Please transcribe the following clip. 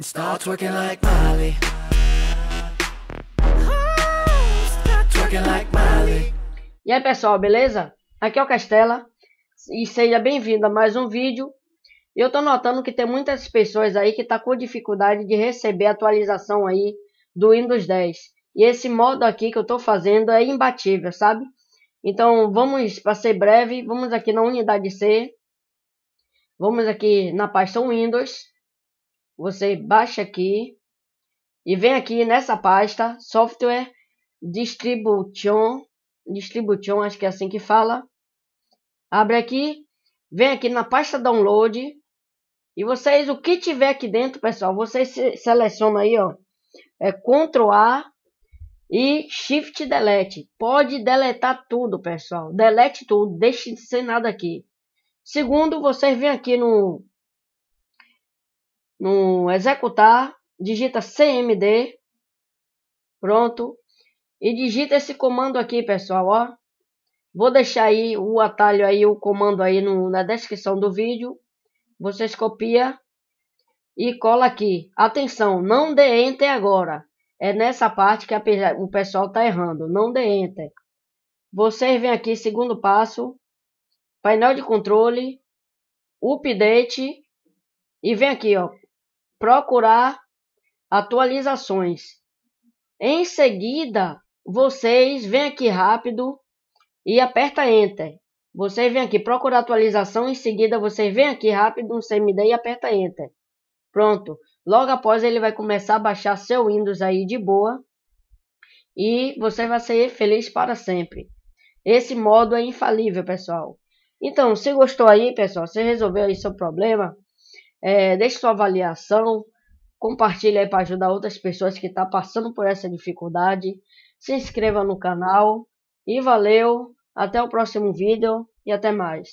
start like Molly. E aí pessoal, beleza? Aqui é o Castela e seja bem-vindo a mais um vídeo. Eu tô notando que tem muitas pessoas aí que tá com dificuldade de receber a atualização aí do Windows 10. E esse modo aqui que eu tô fazendo é imbatível, sabe? Então vamos, para ser breve, vamos aqui na unidade C, Vamos aqui na pasta Windows. Você baixa aqui e vem aqui nessa pasta Software Distribution, Distribution, acho que é assim que fala. Abre aqui, vem aqui na pasta Download e vocês o que tiver aqui dentro, pessoal, vocês se selecionam aí, ó, é Ctrl A e Shift Delete. Pode deletar tudo, pessoal. Delete tudo, deixe sem nada aqui. Segundo, vocês vêm aqui no, no executar, digita cmd, pronto, e digita esse comando aqui, pessoal, ó. Vou deixar aí o atalho aí, o comando aí no, na descrição do vídeo. Vocês copia e cola aqui. Atenção, não dê enter agora. É nessa parte que a, o pessoal tá errando. Não dê enter. Vocês vêm aqui, segundo passo, painel de controle, update e vem aqui, ó, procurar atualizações. Em seguida, vocês vêm aqui rápido e aperta enter. Vocês vêm aqui procurar atualização, em seguida vocês vêm aqui rápido no CMD e aperta enter. Pronto. Logo após ele vai começar a baixar seu Windows aí de boa. E você vai ser feliz para sempre. Esse modo é infalível, pessoal. Então, se gostou aí, pessoal, se resolveu aí seu problema, é, deixe sua avaliação, compartilhe aí para ajudar outras pessoas que estão tá passando por essa dificuldade. Se inscreva no canal e valeu, até o próximo vídeo e até mais.